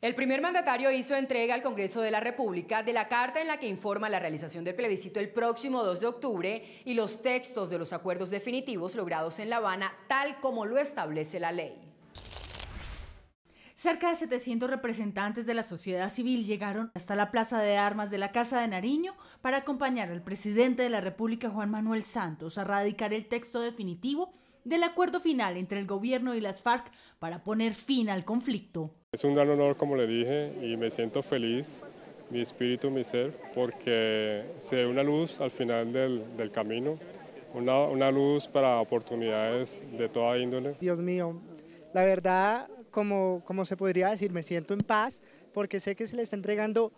El primer mandatario hizo entrega al Congreso de la República de la carta en la que informa la realización del plebiscito el próximo 2 de octubre y los textos de los acuerdos definitivos logrados en La Habana, tal como lo establece la ley. Cerca de 700 representantes de la sociedad civil llegaron hasta la Plaza de Armas de la Casa de Nariño para acompañar al presidente de la República, Juan Manuel Santos, a radicar el texto definitivo del acuerdo final entre el gobierno y las FARC para poner fin al conflicto. Es un gran honor, como le dije, y me siento feliz, mi espíritu, mi ser, porque se ve una luz al final del, del camino, una, una luz para oportunidades de toda índole. Dios mío, la verdad, como, como se podría decir, me siento en paz porque sé que se le está entregando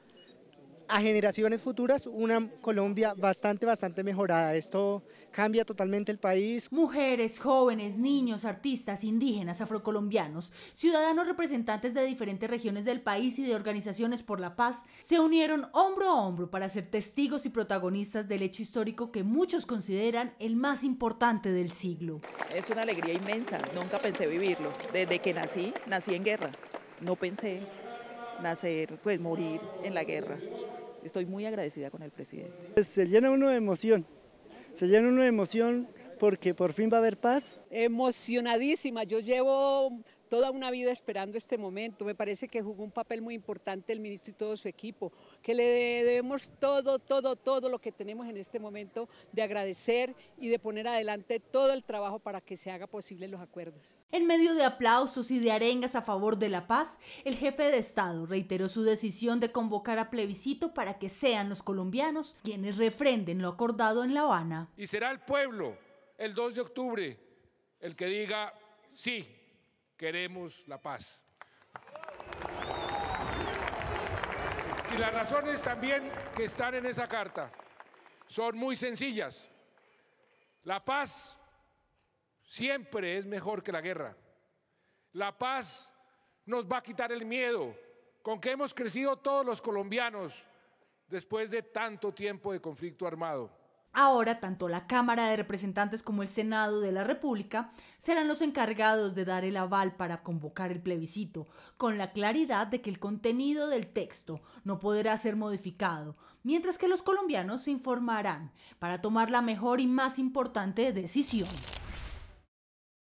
a generaciones futuras una Colombia bastante, bastante mejorada. Esto cambia totalmente el país. Mujeres, jóvenes, niños, artistas, indígenas, afrocolombianos, ciudadanos representantes de diferentes regiones del país y de organizaciones por la paz se unieron hombro a hombro para ser testigos y protagonistas del hecho histórico que muchos consideran el más importante del siglo. Es una alegría inmensa, nunca pensé vivirlo. Desde que nací, nací en guerra. No pensé nacer, pues morir en la guerra. Estoy muy agradecida con el presidente. Pues, se llena uno de emoción, se llena uno de emoción porque por fin va a haber paz. Emocionadísima, yo llevo toda una vida esperando este momento. Me parece que jugó un papel muy importante el ministro y todo su equipo, que le debemos todo, todo, todo lo que tenemos en este momento de agradecer y de poner adelante todo el trabajo para que se haga posible los acuerdos. En medio de aplausos y de arengas a favor de la paz, el jefe de Estado reiteró su decisión de convocar a plebiscito para que sean los colombianos quienes refrenden lo acordado en La Habana. Y será el pueblo el 2 de octubre el que diga sí queremos la paz. Y las razones también que están en esa carta son muy sencillas. La paz siempre es mejor que la guerra. La paz nos va a quitar el miedo con que hemos crecido todos los colombianos después de tanto tiempo de conflicto armado. Ahora, tanto la Cámara de Representantes como el Senado de la República serán los encargados de dar el aval para convocar el plebiscito, con la claridad de que el contenido del texto no podrá ser modificado, mientras que los colombianos se informarán para tomar la mejor y más importante decisión.